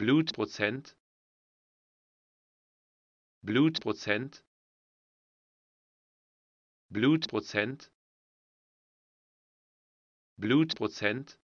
Blutprozent Blutprozent Blutprozent Blutprozent